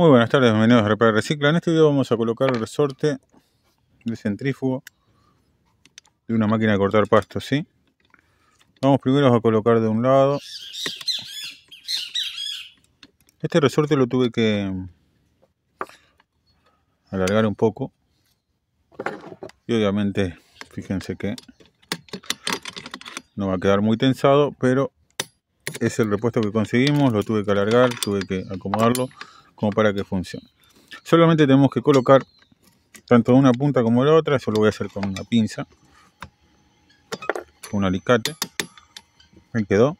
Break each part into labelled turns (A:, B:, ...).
A: Muy buenas tardes, bienvenidos a Reparar Recicla. En este video vamos a colocar el resorte de centrífugo de una máquina de cortar pasto, ¿sí? Vamos primero a colocar de un lado. Este resorte lo tuve que alargar un poco. Y obviamente, fíjense que no va a quedar muy tensado, pero es el repuesto que conseguimos. Lo tuve que alargar, tuve que acomodarlo como para que funcione. Solamente tenemos que colocar tanto una punta como la otra, Eso lo voy a hacer con una pinza, un alicate, ahí quedó.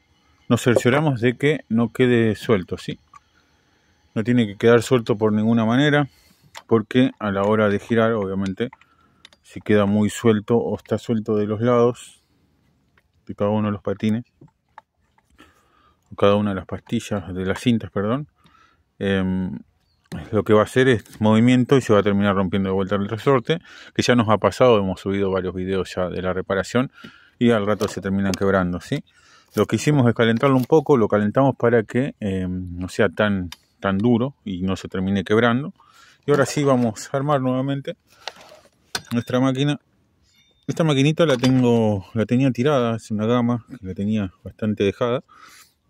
A: Nos cercioramos de que no quede suelto, ¿sí? No tiene que quedar suelto por ninguna manera, porque a la hora de girar, obviamente, si queda muy suelto o está suelto de los lados, de cada uno de los patines, cada una de las pastillas, de las cintas, perdón, Em, lo que va a hacer es movimiento y se va a terminar rompiendo de vuelta el resorte, que ya nos ha pasado, hemos subido varios videos ya de la reparación y al rato se terminan quebrando, ¿sí? Lo que hicimos es calentarlo un poco, lo calentamos para que em, no sea tan, tan duro y no se termine quebrando. Y ahora sí vamos a armar nuevamente nuestra máquina. Esta maquinita la tengo, la tenía tirada, es una gama que la tenía bastante dejada.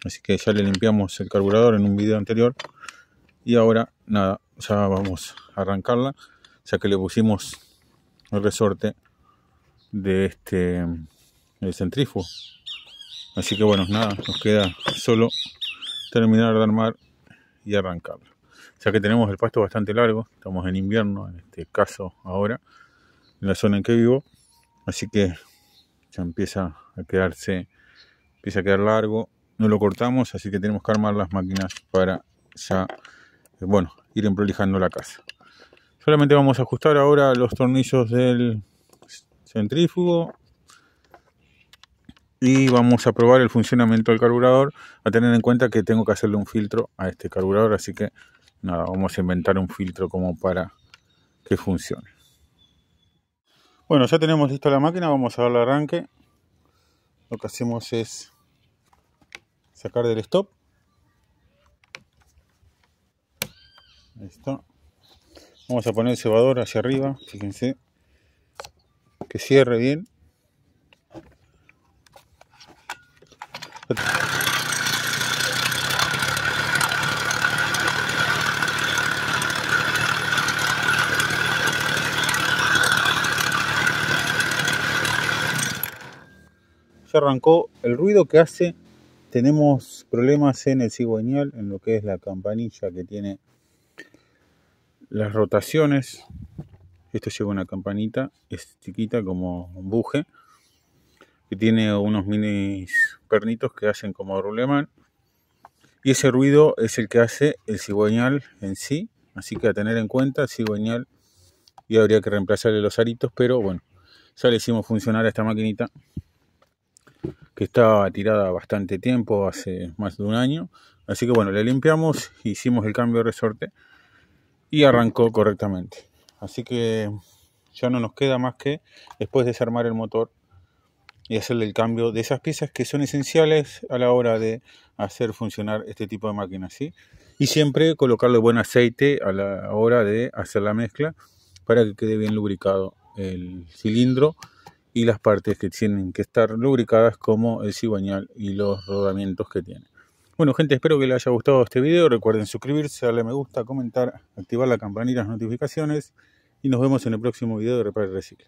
A: Así que ya le limpiamos el carburador en un video anterior. Y ahora, nada, ya vamos a arrancarla, ya que le pusimos el resorte de este el centrífugo. Así que bueno, nada, nos queda solo terminar de armar y arrancarla. Ya que tenemos el pasto bastante largo, estamos en invierno, en este caso ahora, en la zona en que vivo. Así que ya empieza a quedarse, empieza a quedar largo. No lo cortamos, así que tenemos que armar las máquinas para ya eh, bueno, ir prolijando la casa. Solamente vamos a ajustar ahora los tornillos del centrífugo y vamos a probar el funcionamiento del carburador a tener en cuenta que tengo que hacerle un filtro a este carburador así que nada vamos a inventar un filtro como para que funcione bueno ya tenemos lista la máquina vamos a darle arranque lo que hacemos es sacar del stop Vamos a poner el cebador hacia arriba, fíjense. Que cierre bien. Ya arrancó el ruido que hace. Tenemos problemas en el cigüeñal, en lo que es la campanilla que tiene las rotaciones. Esto lleva una campanita, es chiquita como un buje, que tiene unos mini pernitos que hacen como ruleman. Y ese ruido es el que hace el cigüeñal en sí, así que a tener en cuenta el cigüeñal y habría que reemplazarle los aritos, pero bueno, ya le hicimos funcionar a esta maquinita que estaba tirada bastante tiempo, hace más de un año. Así que bueno, le limpiamos, hicimos el cambio de resorte y arrancó correctamente. Así que ya no nos queda más que después desarmar el motor y hacerle el cambio de esas piezas que son esenciales a la hora de hacer funcionar este tipo de máquinas. ¿sí? Y siempre colocarle buen aceite a la hora de hacer la mezcla para que quede bien lubricado el cilindro y las partes que tienen que estar lubricadas como el cigüeñal y los rodamientos que tienen. Bueno, gente, espero que les haya gustado este video. Recuerden suscribirse, darle me gusta, comentar, activar la campanita de las notificaciones. Y nos vemos en el próximo video de y Recicla.